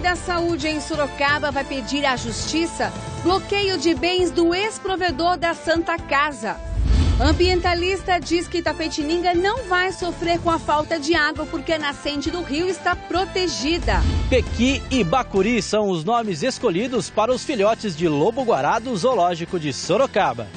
da Saúde em Sorocaba vai pedir à Justiça bloqueio de bens do ex-provedor da Santa Casa. Ambientalista diz que Itapetininga não vai sofrer com a falta de água porque a nascente do rio está protegida. Pequi e Bacuri são os nomes escolhidos para os filhotes de lobo-guará do Zoológico de Sorocaba.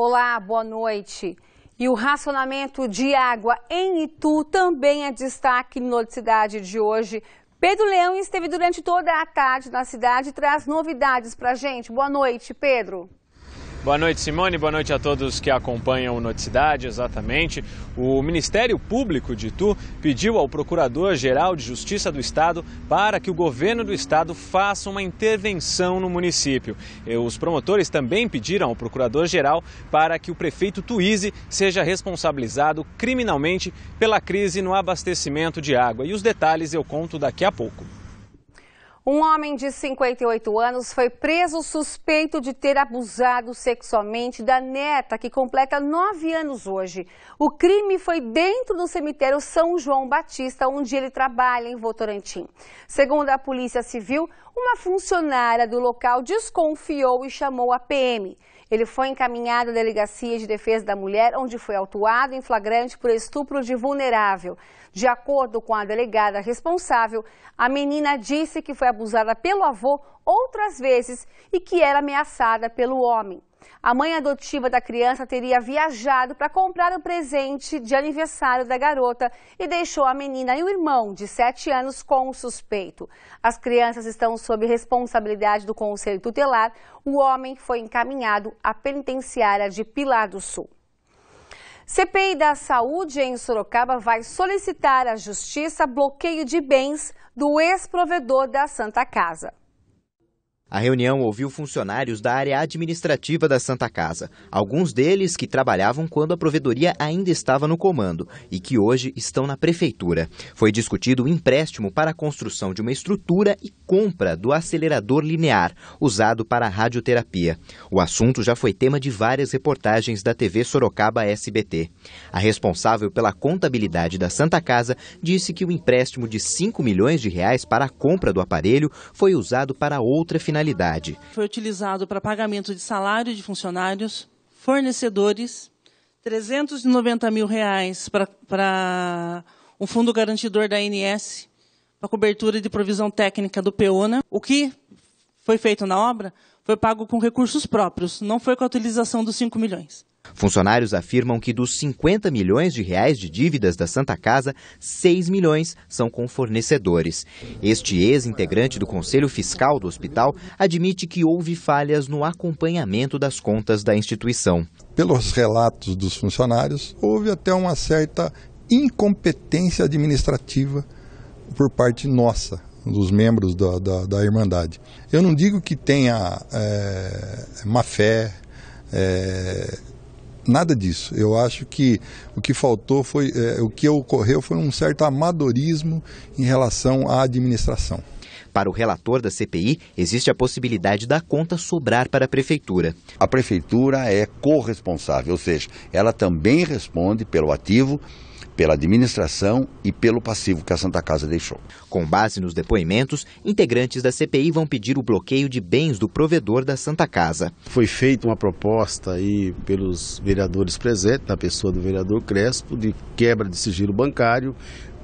Olá, boa noite. E o racionamento de água em Itu também é destaque no Cidade de hoje. Pedro Leão esteve durante toda a tarde na cidade e traz novidades para gente. Boa noite, Pedro. Boa noite, Simone. Boa noite a todos que acompanham o Noticidade, exatamente. O Ministério Público de Itu pediu ao Procurador-Geral de Justiça do Estado para que o governo do Estado faça uma intervenção no município. E os promotores também pediram ao Procurador-Geral para que o prefeito Tuíse seja responsabilizado criminalmente pela crise no abastecimento de água. E os detalhes eu conto daqui a pouco. Um homem de 58 anos foi preso suspeito de ter abusado sexualmente da neta, que completa 9 anos hoje. O crime foi dentro do cemitério São João Batista, onde ele trabalha em Votorantim. Segundo a Polícia Civil, uma funcionária do local desconfiou e chamou a PM. Ele foi encaminhado à Delegacia de Defesa da Mulher, onde foi autuado em flagrante por estupro de vulnerável. De acordo com a delegada responsável, a menina disse que foi abusada pelo avô outras vezes e que era ameaçada pelo homem. A mãe adotiva da criança teria viajado para comprar o presente de aniversário da garota e deixou a menina e o irmão de 7 anos com o suspeito. As crianças estão sob responsabilidade do Conselho Tutelar. O homem foi encaminhado à penitenciária de Pilar do Sul. CPI da Saúde em Sorocaba vai solicitar à Justiça bloqueio de bens do ex-provedor da Santa Casa. A reunião ouviu funcionários da área administrativa da Santa Casa, alguns deles que trabalhavam quando a provedoria ainda estava no comando e que hoje estão na prefeitura. Foi discutido o empréstimo para a construção de uma estrutura e compra do acelerador linear, usado para a radioterapia. O assunto já foi tema de várias reportagens da TV Sorocaba SBT. A responsável pela contabilidade da Santa Casa disse que o empréstimo de 5 milhões de reais para a compra do aparelho foi usado para outra finalidade finalidade. Foi utilizado para pagamento de salário de funcionários, fornecedores, 390 mil reais para, um fundo garantidor da ANS, para cobertura de provisão técnica do PEONA. O que foi feito na obra foi pago com recursos próprios, não foi com a utilização dos 5 milhões. Funcionários afirmam que dos 50 milhões de reais de dívidas da Santa Casa, 6 milhões são com fornecedores. Este ex-integrante do Conselho Fiscal do hospital admite que houve falhas no acompanhamento das contas da instituição. Pelos relatos dos funcionários, houve até uma certa incompetência administrativa por parte nossa, dos membros da, da, da Irmandade. Eu não digo que tenha é, má fé, é, nada disso. Eu acho que o que faltou foi, é, o que ocorreu foi um certo amadorismo em relação à administração. Para o relator da CPI, existe a possibilidade da conta sobrar para a prefeitura. A prefeitura é corresponsável, ou seja, ela também responde pelo ativo pela administração e pelo passivo que a Santa Casa deixou. Com base nos depoimentos, integrantes da CPI vão pedir o bloqueio de bens do provedor da Santa Casa. Foi feita uma proposta aí pelos vereadores presentes, na pessoa do vereador Crespo, de quebra de sigilo bancário,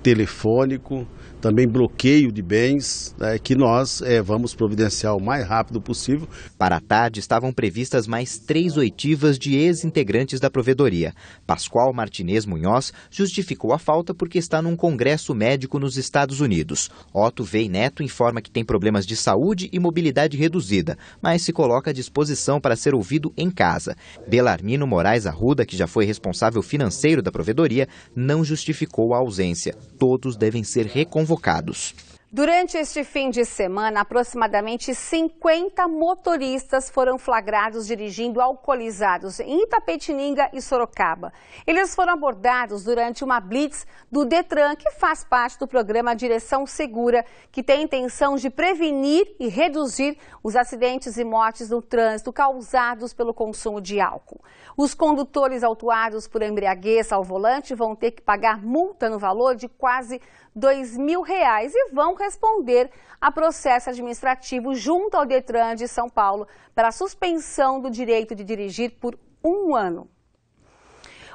telefônico, também bloqueio de bens, né, que nós é, vamos providenciar o mais rápido possível. Para a tarde, estavam previstas mais três oitivas de ex-integrantes da provedoria. Pascoal Martinez Munhoz justificou a falta porque está num congresso médico nos Estados Unidos. Otto Vei Neto informa que tem problemas de saúde e mobilidade reduzida, mas se coloca à disposição para ser ouvido em casa. Belarmino Moraes Arruda, que já foi responsável financeiro da provedoria, não justificou a ausência todos devem ser reconvocados. Durante este fim de semana, aproximadamente 50 motoristas foram flagrados dirigindo alcoolizados em Itapetininga e Sorocaba. Eles foram abordados durante uma blitz do Detran, que faz parte do programa Direção Segura, que tem a intenção de prevenir e reduzir os acidentes e mortes no trânsito causados pelo consumo de álcool. Os condutores autuados por embriaguez ao volante vão ter que pagar multa no valor de quase R$ 2 mil reais e vão responder a processo administrativo junto ao Detran de São Paulo para suspensão do direito de dirigir por um ano.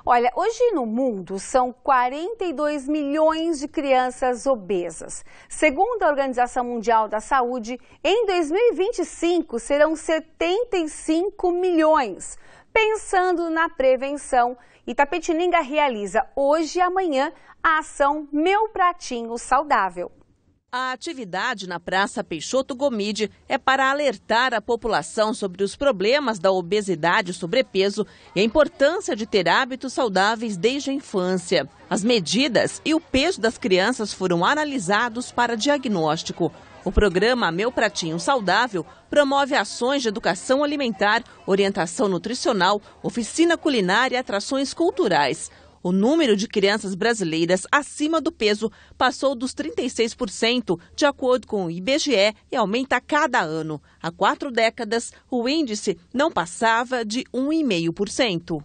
Olha, hoje no mundo são 42 milhões de crianças obesas. Segundo a Organização Mundial da Saúde, em 2025 serão 75 milhões. Pensando na prevenção, Itapetininga realiza hoje e amanhã a ação Meu Pratinho Saudável. A atividade na Praça Peixoto Gomide é para alertar a população sobre os problemas da obesidade e sobrepeso e a importância de ter hábitos saudáveis desde a infância. As medidas e o peso das crianças foram analisados para diagnóstico. O programa Meu Pratinho Saudável promove ações de educação alimentar, orientação nutricional, oficina culinária e atrações culturais o número de crianças brasileiras acima do peso passou dos 36%, de acordo com o IBGE, e aumenta cada ano. Há quatro décadas, o índice não passava de 1,5%.